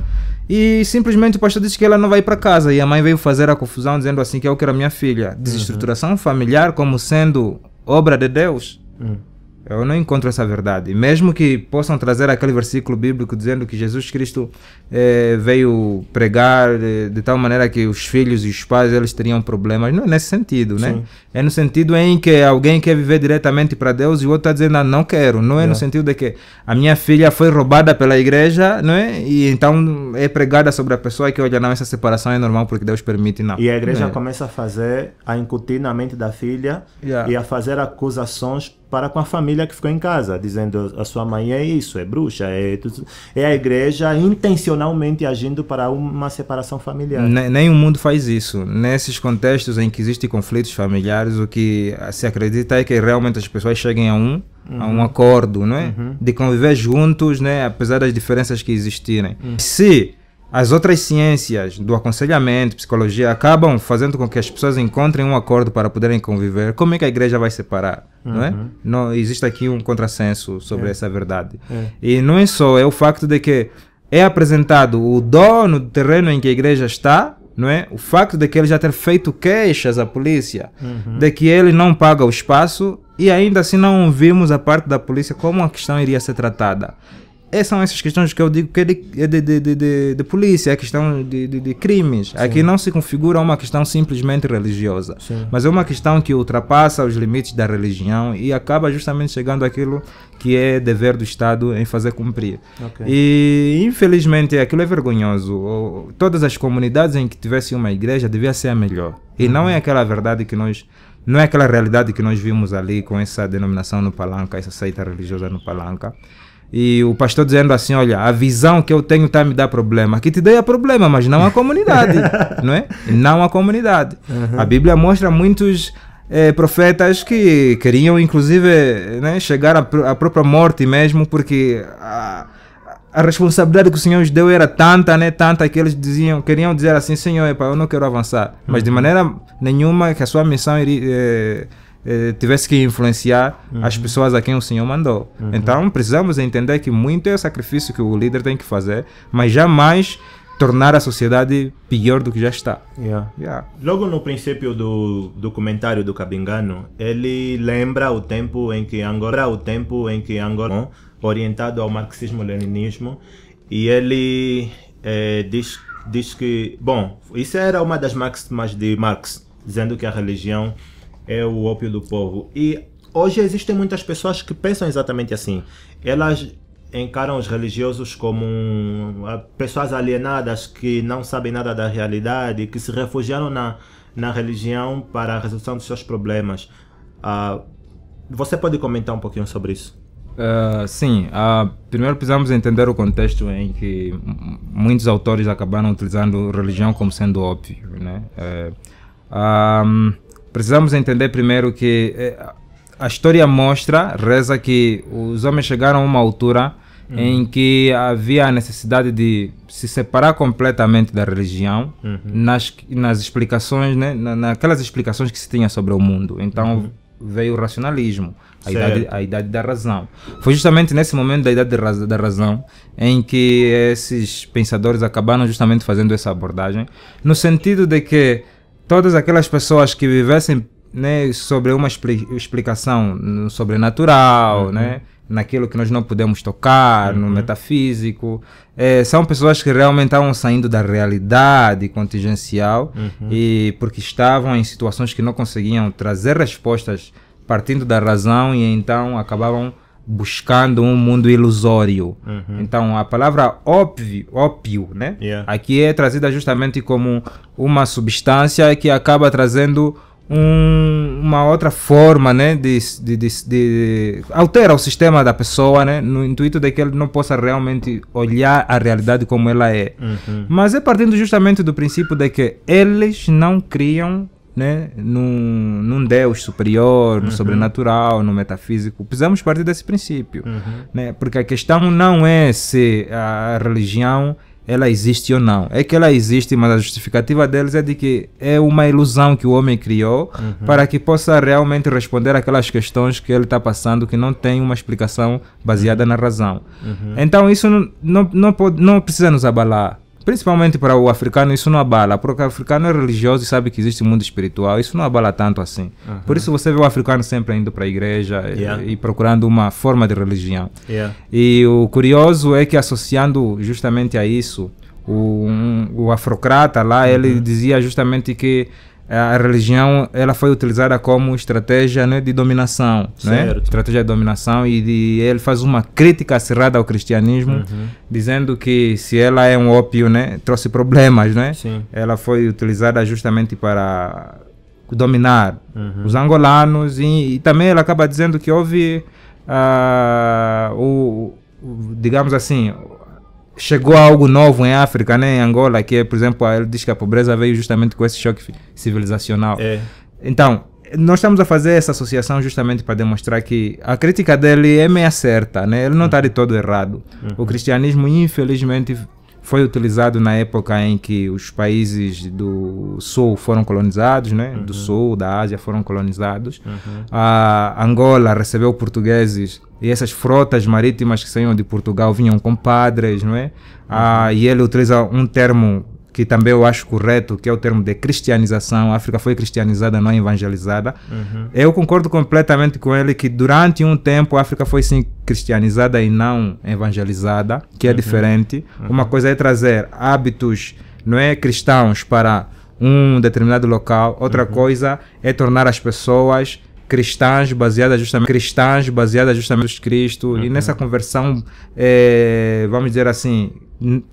e simplesmente o pastor disse que ela não vai para casa, e a mãe veio fazer a confusão dizendo assim que eu é quero a minha filha. Desestruturação uhum. familiar como sendo obra de Deus. Uhum. Eu não encontro essa verdade. Mesmo que possam trazer aquele versículo bíblico dizendo que Jesus Cristo eh, veio pregar de, eh, de, tal maneira que os filhos e os pais eles teriam problemas, não é nesse sentido, né? É no sentido em que alguém quer viver diretamente para Deus e o outro está dizendo, ah, não quero. Não é, é no sentido de que a minha filha foi roubada pela igreja, não é? E então é pregada sobre a pessoa que, olha, não, essa separação é normal porque Deus permite, não. E a igreja é. começa a fazer, a incutir na mente da filha e a fazer acusações para com a família que ficou em casa, dizendo a sua mãe é isso, é bruxa, é, é a igreja intencionalmente agindo para uma separação familiar. nem o mundo faz isso. Nesses contextos em que existem conflitos familiares, o que se acredita é que realmente as pessoas cheguem a um, uhum. a um uhum. acordo, né? Uhum. De conviver juntos, né? Apesar das diferenças que existirem. Uhum. Se as outras ciências do aconselhamento, psicologia, acabam fazendo com que as pessoas encontrem um acordo para poderem conviver. Como é que a igreja vai separar? Uhum. Não é? Uhum. Não, existe aqui um contrassenso sobre é. essa verdade. É. E não é só, é o facto de que é apresentado o dono do terreno em que a igreja está, não é? O facto de que ele já ter feito queixas à polícia, uhum. de que ele não paga o espaço e ainda assim não vimos a parte da polícia como a questão iria ser tratada. Essas é, são essas questões que eu digo que é de, é de, de, de, de polícia, é questão de, de, de crimes. Sim. Aqui não se configura uma questão simplesmente religiosa, Sim. mas é uma questão que ultrapassa os limites da religião e acaba justamente chegando àquilo que é dever do Estado em fazer cumprir. Okay. E infelizmente aquilo é vergonhoso. Todas as comunidades em que tivesse uma igreja devia ser a melhor. E uhum. não é aquela verdade que nós não é aquela realidade que nós vimos ali com essa denominação no Palanca, essa seita religiosa no Palanca e o pastor dizendo assim: Olha, a visão que eu tenho está me dar problema. Que te dei a problema, mas não a comunidade, não é? Não a comunidade. Uhum. A Bíblia mostra muitos é, profetas que queriam, inclusive, né, chegar à, pr à, própria morte mesmo, porque a, a, responsabilidade que o Senhor lhes deu era tanta, né, tanta, que eles diziam, queriam dizer assim: Senhor, epa, eu não quero avançar. Mas de uhum. maneira nenhuma que a sua missão iria. É, eh, eh, tivesse que influenciar uhum. as pessoas a quem o Senhor mandou. Uhum. Então precisamos entender que muito é o sacrifício que o líder tem que fazer, mas jamais tornar a sociedade pior do que já está. Yeah. Yeah. Logo no princípio do documentário do Cabingano, ele lembra o tempo em que Angola, o tempo em que Angola, orientado ao marxismo-leninismo, e ele eh, diz, diz que, bom, isso era uma das máximas de Marx, dizendo que a religião é o ópio do povo. E hoje existem muitas pessoas que pensam exatamente assim. Elas encaram os religiosos como um, pessoas alienadas que não sabem nada da realidade, que se refugiaram na, na religião para a resolução dos seus problemas. Uh, você pode comentar um pouquinho sobre isso? Uh, sim, uh, primeiro precisamos entender o contexto em que muitos autores acabaram utilizando religião como sendo óbvio. Né? Um, é, precisamos entender primeiro que eh, a história mostra, reza que os homens chegaram a uma altura uhum. em que havia a necessidade de se separar completamente da religião uhum. nas, nas explicações, né? Na, naquelas explicações que se tinha sobre o mundo. Então uhum. veio o racionalismo, a idade, a idade, da razão. Foi justamente nesse momento da idade da razão em que esses pensadores acabaram justamente fazendo essa abordagem, no sentido de que todas aquelas pessoas que vivessem né, sobre uma explicação sobrenatural, uhum. né, naquilo que nós não podemos tocar, uhum. no metafísico, é, são pessoas que realmente estavam saindo da realidade contingencial uhum. e porque estavam em situações que não conseguiam trazer respostas partindo da razão e então acabavam buscando um mundo ilusório. Uhum. Então a palavra ópio, ópio né? Yeah. Aqui é trazida justamente como uma substância que acaba trazendo um, uma outra forma, né? De, de, de, de, altera o sistema da pessoa, né? No intuito de que ele não possa realmente olhar a realidade como ela é. Uhum. Mas é partindo justamente do princípio de que eles não criam né, num, num Deus superior, no uhum. sobrenatural, no metafísico. Precisamos partir desse princípio, uhum. né? Porque a questão não é se a religião ela existe ou não. É que ela existe, mas a justificativa deles é de que é uma ilusão que o homem criou uhum. para que possa realmente responder aquelas questões que ele está passando que não tem uma explicação baseada uhum. na razão. Uhum. Então isso não, não, não, pode, não precisa nos abalar Principalmente para o africano, isso não abala, porque o africano é religioso e sabe que existe um mundo espiritual, isso não abala tanto assim. Por isso você vê o africano sempre indo para a igreja eh, yeah. e, e, procurando uma forma de religião. Yeah. E o curioso é que associando justamente a isso, o, um, o afrocrata lá, ele uhum. dizia justamente que a religião ela foi utilizada como estratégia né, de dominação, né? certo. né? estratégia de dominação e de, ele faz uma crítica acirrada ao cristianismo, uhum. dizendo que se ela é um ópio, né, trouxe problemas, né? Sim. Ela foi utilizada justamente para dominar uhum. os angolanos e, e, também ela acaba dizendo que houve, uh, o, o digamos assim, chegou a algo novo em África, né? em Angola, que é, por exemplo, ele diz que a pobreza veio justamente com esse choque civilizacional. É. Então, nós estamos a fazer essa associação justamente para demonstrar que a crítica dele é meia certa, né? ele não está hum. de todo errado. Uhum. O cristianismo, infelizmente, foi utilizado na época em que os países do sul foram colonizados, né? Uhum. Do sul, da Ásia foram colonizados. Uhum. A Angola recebeu portugueses e essas frotas marítimas que saíam de Portugal vinham com padres, não é? Uhum. Ah, e ele utiliza um termo que também eu acho correto, que é o termo de cristianização. A África foi cristianizada, não é evangelizada. Uhum. Eu concordo completamente com ele que durante um tempo a África foi sim cristianizada e não evangelizada, que é uhum. diferente. Uhum. Uma coisa é trazer hábitos não é cristãos para um determinado local, outra uhum. coisa é tornar as pessoas cristãs baseadas justamente cristãs baseadas justamente em Cristo e uhum. nessa conversão é, vamos dizer assim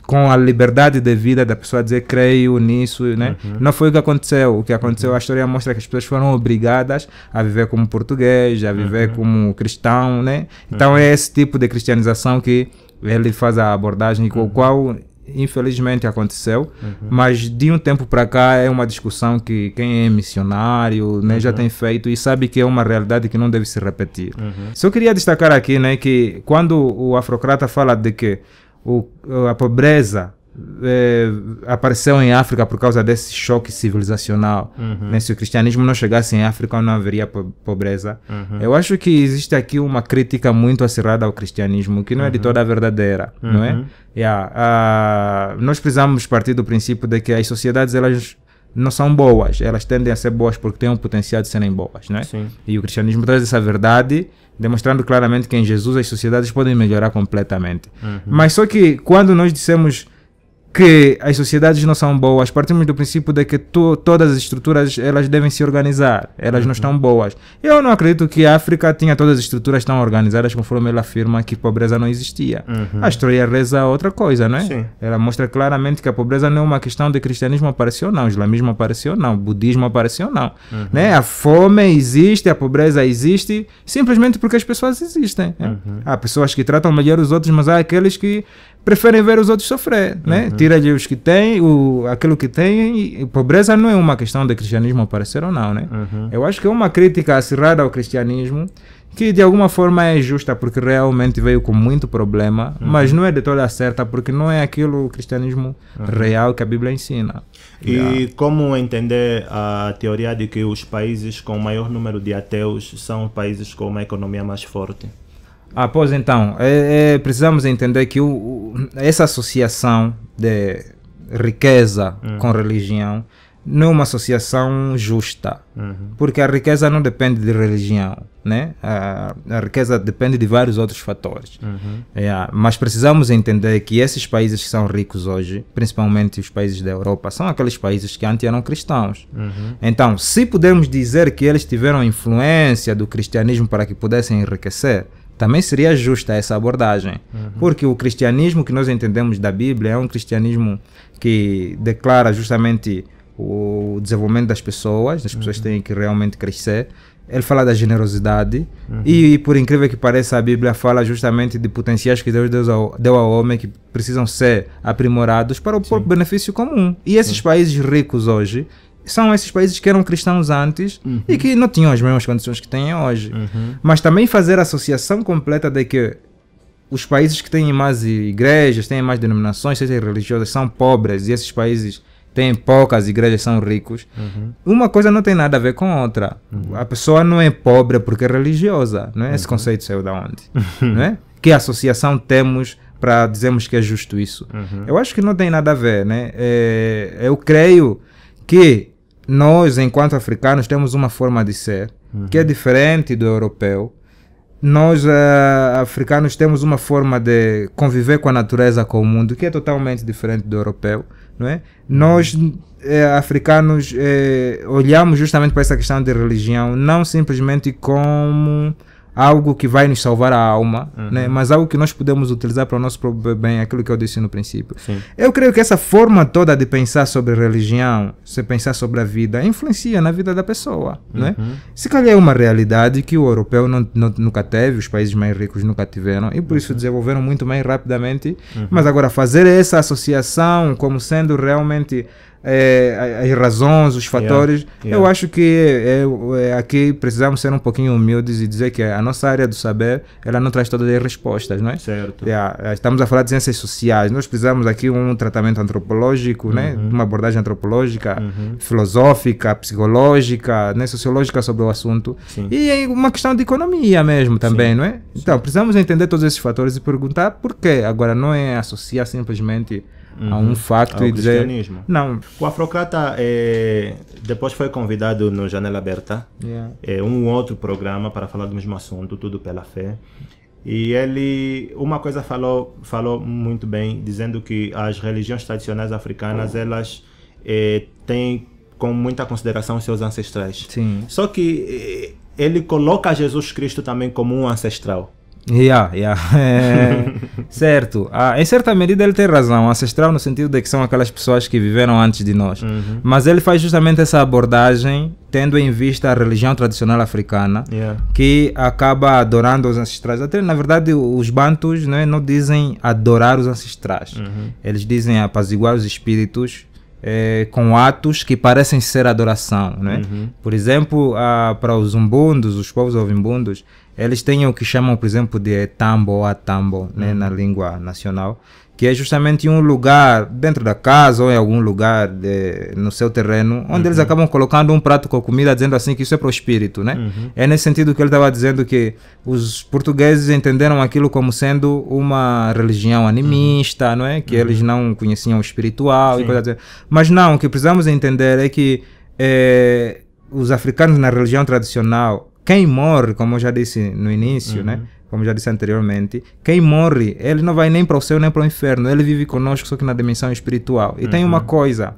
com a liberdade de vida da pessoa dizer creio nisso, né? Uhum. Não foi o que aconteceu. O que aconteceu, uhum. a história mostra que as pessoas foram obrigadas a viver como português, a viver uhum. como cristão, né? Então uhum. é esse tipo de cristianização que ele faz a abordagem com o uhum. qual infelizmente aconteceu, uhum. mas de um tempo para cá é uma discussão que quem é missionário, né, já tem feito e sabe que é uma realidade que não deve se repetir. Só queria destacar aqui, né, que quando o afrocrata fala de que o, a pobreza é, apareceu em África por causa desse choque civilizacional. Uhum. Né? Se o cristianismo não chegasse em África, não haveria pobreza. Uhum. Eu acho que existe aqui uma crítica muito acirrada ao cristianismo, que não uhum. é de uhum. toda verdadeira, não é? Uhum. Yeah, uh, nós precisamos partir do princípio de que as sociedades elas não são boas. Elas tendem a ser boas porque têm o um potencial de serem boas, né? Sim. E o cristianismo traz essa verdade, demonstrando claramente que em Jesus as sociedades podem melhorar completamente. Uhum. Mas só que quando nós dissemos que as sociedades não são boas, partimos do princípio de que to, todas as estruturas elas devem se organizar, elas uhum. não estão boas. Eu não acredito que a África tinha todas as estruturas tão organizadas conforme ela afirma que pobreza não existia. Uhum. A história reza outra coisa, não é? Sim. Ela mostra claramente que a pobreza não é uma questão de cristianismo apareceu não, islamismo apareceu não, budismo apareceu não. Uhum. Né? A fome existe, a pobreza existe, simplesmente porque as pessoas existem. Né? Uhum. Há pessoas que tratam melhor os outros, mas há aqueles que preferem ver os outros sofrer, né? Uhum. Tira-lhe os que têm, o, aquilo que têm, e pobreza não é uma questão de cristianismo aparecer ou não, né? Uhum. Eu acho que é uma crítica acirrada ao cristianismo, que de alguma forma é justa, porque realmente veio com muito problema, uhum. mas não é de toda certa, porque não é aquilo o cristianismo uhum. real que a Bíblia ensina. E yeah. como entender a teoria de que os países com maior número de ateus são países com uma economia mais forte? Ah, pois então, é, é, precisamos entender que o, o, essa associação de riqueza uhum. com religião não é uma associação justa, uhum. porque a riqueza não depende de religião, né? A, a riqueza depende de vários outros fatores. Uhum. É, mas precisamos entender que esses países que são ricos hoje, principalmente os países da Europa, são aqueles países que antes eram cristãos. Uhum. Então, se pudermos dizer que eles tiveram influência do cristianismo para que pudessem enriquecer, também seria justa essa abordagem. Uhum. Porque o cristianismo que nós entendemos da Bíblia é um cristianismo que declara justamente o desenvolvimento das pessoas, as uhum. pessoas têm que realmente crescer. Ele fala da generosidade uhum. e, por incrível que pareça, a Bíblia fala justamente de potenciais que Deus deu ao, homem que precisam ser aprimorados para o próprio benefício comum. E esses Sim. países ricos hoje, são esses países que eram cristãos antes uhum. e que não tinham as mesmas condições que têm hoje. Uhum. Mas também fazer a associação completa de que os países que têm mais igrejas, têm mais denominações, sejam religiosas, são pobres e esses países têm poucas igrejas, são ricos. Uhum. Uma coisa não tem nada a ver com outra. Uhum. A pessoa não é pobre porque é religiosa. Não é? Esse uhum. conceito saiu da onde? não é? Que associação temos para dizermos que é justo isso? Uhum. Eu acho que não tem nada a ver. Né? É, eu creio que nós, enquanto africanos, temos uma forma de ser uhum. que é diferente do europeu. Nós, uh, africanos, temos uma forma de conviver com a natureza, com o mundo, que é totalmente diferente do europeu. Não é? Uhum. Nós, eh, africanos, eh, olhamos justamente para essa questão de religião, não simplesmente como algo que vai nos salvar a alma, uhum. né? mas algo que nós podemos utilizar para o nosso próprio bem, aquilo que eu disse no princípio. Sim. Eu creio que essa forma toda de pensar sobre religião, se pensar sobre a vida, influencia na vida da pessoa. Uhum. Né? Se calhar é uma realidade que o europeu não, não, nunca teve, os países mais ricos nunca tiveram, e por isso uhum. desenvolveram muito mais rapidamente. Uhum. Mas agora, fazer essa associação como sendo realmente é, as razões, os fatores. Yeah, yeah. Eu acho que é, é, é, aqui precisamos ser um pouquinho humildes e dizer que a nossa área do saber ela não traz todas as respostas, não é? Certo. Yeah, estamos a falar de ciências sociais, nós precisamos aqui um tratamento antropológico, né? uhum. né? uma abordagem antropológica, uhum. filosófica, psicológica, né? sociológica sobre o assunto. Sim. E é uma questão de economia mesmo também, Sim. não é? Então, Sim. Então precisamos entender todos esses fatores e perguntar por quê. Agora, não é associar simplesmente uhum. a um facto Ao é e dizer. Não. O Afrocrata é, depois foi convidado no Janela Aberta, yeah. é um outro programa para falar do mesmo assunto, tudo pela fé. E ele, uma coisa falou, falou muito bem, dizendo que as religiões tradicionais africanas, oh. elas é, têm com muita consideração seus ancestrais. Sim. Só que é, ele coloca Jesus Cristo também como um ancestral. Yeah, yeah. É, certo. Ah, em certa medida ele tem razão. Ancestral no sentido de que são aquelas pessoas que viveram antes de nós. Uhum. Mas ele faz justamente essa abordagem tendo em vista a religião tradicional africana, yeah. que acaba adorando os ancestrais. Até, na verdade, os bantus né, não dizem adorar os ancestrais. Uhum. Eles dizem apaziguar os espíritos é, com atos que parecem ser adoração. Né? Uhum. Por exemplo, ah, para os umbundos, os povos ovimbundos, eles têm o que chamam, por exemplo, de tambo ou atambo, né, uhum. na língua nacional, que é justamente um lugar dentro da casa ou em algum lugar de, no seu terreno, onde uhum. eles acabam colocando um prato com comida, dizendo assim que isso é para o espírito, né? Uhum. É nesse sentido que ele estava dizendo que os portugueses entenderam aquilo como sendo uma religião uhum. animista, não é? Que uhum. eles não conheciam o espiritual Sim. e coisa assim. Mas não, o que precisamos entender é que é, os africanos na religião tradicional quem morre, como eu já disse no início, né? uhum. né? Como já disse anteriormente, quem morre, ele não vai nem para o céu nem para o inferno, ele vive conosco só que na dimensão espiritual. E uhum. tem uma uhum. coisa,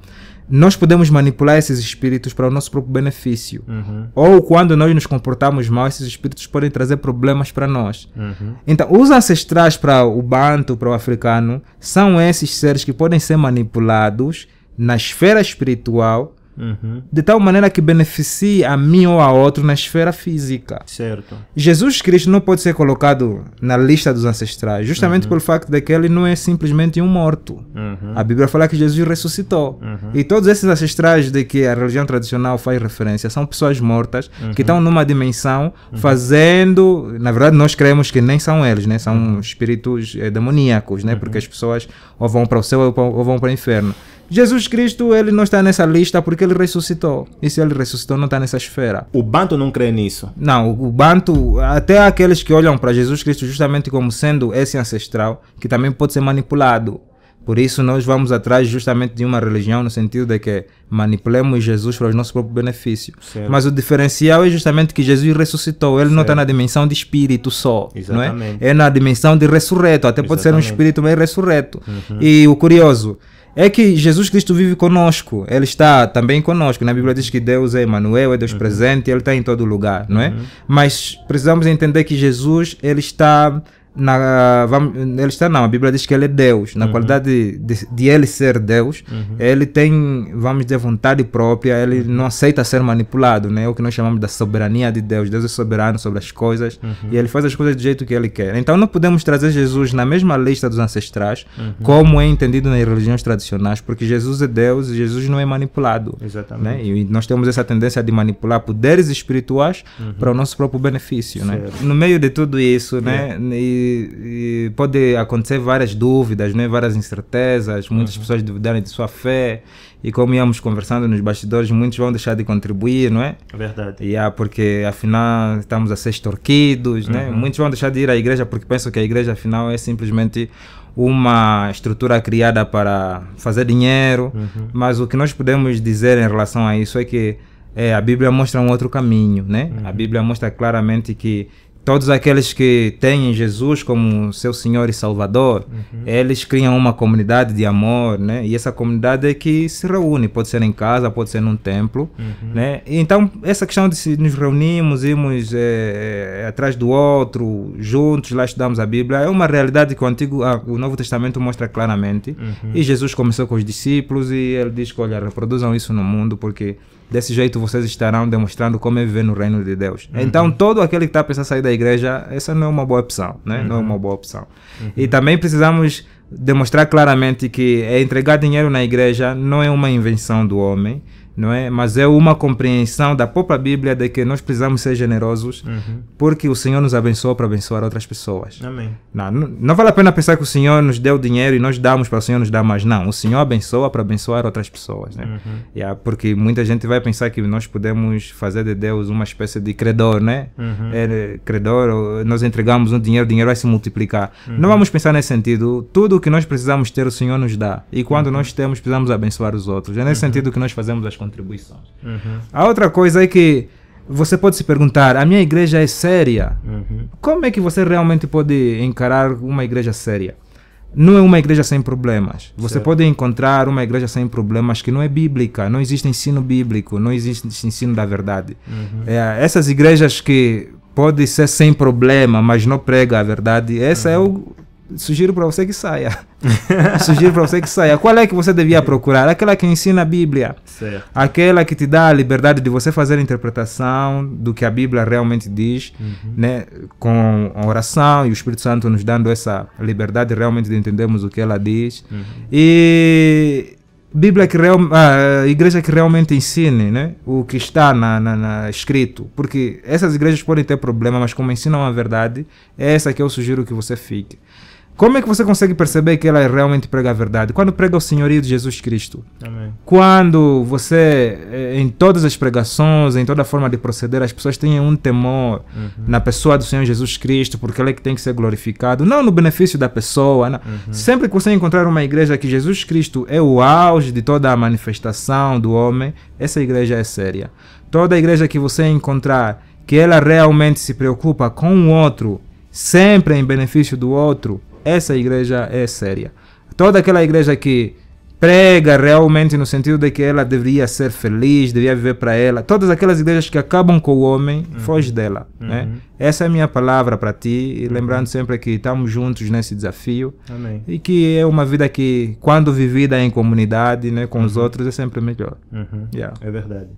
nós podemos manipular esses espíritos para o nosso próprio benefício. Uhum. Ou quando nós nos comportamos mal, esses espíritos podem trazer problemas para nós. Uhum. Então, os ancestrais para o banto, para o africano, são esses seres que podem ser manipulados na esfera espiritual Uhum. De tal maneira que beneficie a mim ou a outro na esfera física. Certo. Jesus Cristo não pode ser colocado na lista dos ancestrais, justamente uhum. pelo facto de que ele não é simplesmente um morto. Uhum. A Bíblia fala que Jesus ressuscitou. Uhum. E todos esses ancestrais de que a religião tradicional faz referência são pessoas mortas que uhum. estão numa dimensão uhum. fazendo. Na verdade, nós cremos que nem são eles, né? são espíritos eh, demoníacos, né? porque as pessoas ou vão para o céu ou vão para o inferno. Jesus Cristo, ele não está nessa lista porque ele ressuscitou. E se ele ressuscitou, não está nessa esfera. O Banto não crê nisso? Não, o Banto, até aqueles que olham para Jesus Cristo justamente como sendo esse ancestral, que também pode ser manipulado. Por isso, nós vamos atrás justamente de uma religião no sentido de que manipulemos Jesus para o nosso próprio benefício. Certo. Mas o diferencial é justamente que Jesus ressuscitou. Ele certo. não está na dimensão de espírito só. Exatamente. Não é? é na dimensão de ressurreto. Até pode ser um espírito meio ressurreto. Uhum. E o curioso é que Jesus Cristo vive conosco, Ele está também conosco. Na Bíblia diz que Deus é Emmanuel, é Deus uhum. presente, Ele está em todo lugar, não é? Uhum. Mas precisamos entender que Jesus, Ele está na, vamos, ele está não, a Bíblia diz que ele é Deus. Na uhum. qualidade de, de, ele ser Deus, uhum. ele tem, vamos dizer, vontade própria, ele uhum. não aceita ser manipulado, né? O que nós chamamos da soberania de Deus. Deus é soberano sobre as coisas uhum. e ele faz as coisas do jeito que ele quer. Então não podemos trazer Jesus na mesma lista dos ancestrais, uhum. como é entendido nas religiões tradicionais, porque Jesus é Deus e Jesus não é manipulado. Exatamente. Né? E nós temos essa tendência de manipular poderes espirituais uhum. para o nosso próprio benefício, né? certo. né? No meio de tudo isso, né? É. E, e, pode acontecer várias dúvidas, né? várias incertezas, muitas uhum. pessoas duvidarem de sua fé e como íamos conversando nos bastidores, muitos vão deixar de contribuir, não é? É verdade. E, ah, porque afinal estamos a ser extorquidos, né? uhum. né? Muitos vão deixar de ir à igreja porque pensam que a igreja afinal é simplesmente uma estrutura criada para fazer dinheiro, uhum. mas o que nós podemos dizer em relação a isso é que é, a Bíblia mostra um outro caminho, né? Uhum. A Bíblia mostra claramente que todos aqueles que têm Jesus como seu Senhor e Salvador, uhum. eles criam uma comunidade de amor, né? E essa comunidade é que se reúne, pode ser em casa, pode ser num templo, uhum. né? Então, essa questão de se nos reunimos, irmos é, atrás do outro, juntos, lá estudamos a Bíblia, é uma realidade que o Antigo, ah, o Novo Testamento mostra claramente. Uhum. E Jesus começou com os discípulos e ele diz que, olha, reproduzam isso no mundo porque Desse jeito vocês estarão demonstrando como é viver no reino de Deus. Uhum. Então, todo aquele que está pensando em sair da igreja, essa não é uma boa opção, né? Uhum. Não é uma uhum. boa opção. Uhum. E também precisamos demonstrar claramente que é entregar dinheiro na igreja não é uma invenção do homem, não é? Mas é uma compreensão da própria Bíblia de que nós precisamos ser generosos, uhum. porque o Senhor nos abençoa para abençoar outras pessoas. Amém. Não, não vale a pena pensar que o Senhor nos deu dinheiro e nós damos para o Senhor nos dar mais. Não, o Senhor abençoa para abençoar outras pessoas, né? Uhum. Yeah, é porque muita gente vai pensar que nós podemos fazer de Deus uma espécie de credor, né? Uhum. É, né, credor, nós entregamos um dinheiro, o dinheiro vai se multiplicar. Não uhum. vamos pensar nesse sentido. Tudo o que nós precisamos ter, o Senhor nos dá. E quando uhum. nós temos, precisamos abençoar os outros. É nesse uhum. sentido que nós fazemos as contribuições. Uhum. A outra coisa é que você pode se perguntar: a minha igreja é séria? Uhum. Como é que você realmente pode encarar uma igreja séria? Não é uma igreja sem problemas. Você certo. pode encontrar uma igreja sem problemas que não é bíblica, não existe ensino bíblico, não existe ensino da verdade. Uhum. É, essas igrejas que pode ser sem problema, mas não prega a verdade, essa é uhum. é o Sugiro para você que saia. Sugiro para você que saia. Qual é que você devia procurar? Aquela que ensina a Bíblia. Certo. Aquela que te dá a liberdade de você fazer a interpretação do que a Bíblia realmente diz, uhum. né? com a oração e o Espírito Santo nos dando essa liberdade realmente de entendermos o que ela diz. Uhum. E Bíblia que real, a ah, eh, igreja que realmente ensine né? o que está na, na, na, escrito. Porque essas igrejas podem ter problema, mas como ensinam a verdade, é essa que eu sugiro que você fique. Como é que você consegue perceber que ela é realmente prega a verdade? Quando prega o senhorio de Jesus Cristo. Amém. Quando você, eh, em todas as pregações, em toda forma de proceder, as pessoas têm um temor uhum. na pessoa do Senhor Jesus Cristo, porque ele é que tem que ser glorificado. Não no benefício da pessoa. Uhum. Sempre que você encontrar uma igreja que Jesus Cristo é o auge de toda a manifestação do homem, essa igreja é séria. Toda igreja que você encontrar que ela realmente se preocupa com o outro, sempre em benefício do outro, essa igreja é séria. Toda aquela igreja que prega realmente no sentido de que ela deveria ser feliz, deveria viver para ela. Todas aquelas igrejas que acabam com o homem, uhum. foge dela. Né? Uhum. Né? Essa é a minha palavra para ti, uhum. lembrando sempre que estamos juntos nesse desafio. Amém. E que é uma vida que, quando vivida em comunidade, né, com uhum. os outros, é sempre melhor. Uhum. Yeah. É verdade.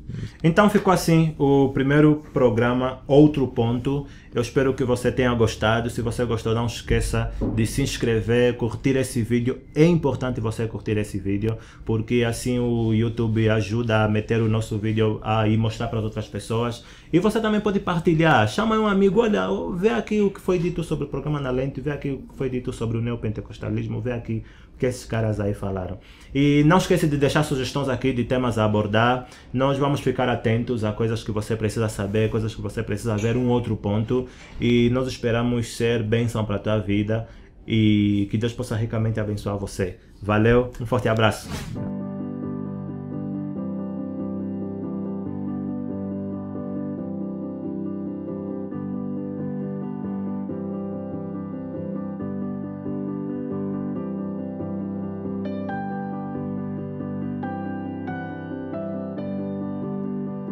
Então ficou assim o primeiro programa Outro Ponto. Eu espero que você tenha gostado. Se você gostou, não esqueça de se inscrever, curtir esse vídeo. É importante você curtir esse vídeo, porque assim o YouTube ajuda a meter o nosso vídeo a ir mostrar para as outras pessoas. E você também pode partilhar. Chama um amigo, olha, vê aqui o que foi dito sobre o programa na lente, vê aqui o que foi dito sobre o neopentecostalismo, vê aqui o que esses caras aí falaram. E não esqueça de deixar sugestões aqui de temas a abordar. Nós vamos ficar atentos a coisas que você precisa saber, coisas que você precisa ver, um outro ponto. E nós esperamos ser bênção para a tua vida e que Deus possa ricamente abençoar você. Valeu, um forte abraço.